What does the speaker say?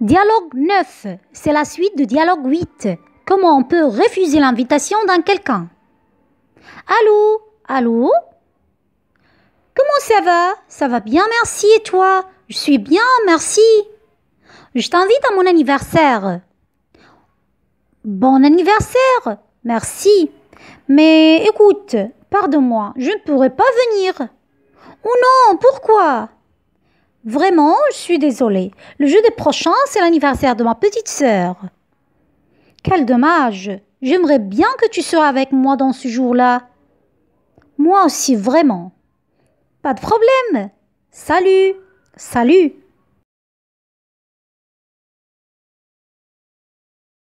Dialogue 9, c'est la suite de dialogue 8. Comment on peut refuser l'invitation d'un quelqu'un Allô Allô Comment ça va Ça va bien, merci. Et toi Je suis bien, merci. Je t'invite à mon anniversaire. Bon anniversaire Merci. Mais écoute, pardonne-moi, je ne pourrai pas venir. Oh non, pourquoi Vraiment, je suis désolée. Le jeudi prochain, c'est l'anniversaire de ma petite sœur. Quel dommage. J'aimerais bien que tu sois avec moi dans ce jour-là. Moi aussi, vraiment. Pas de problème. Salut. Salut.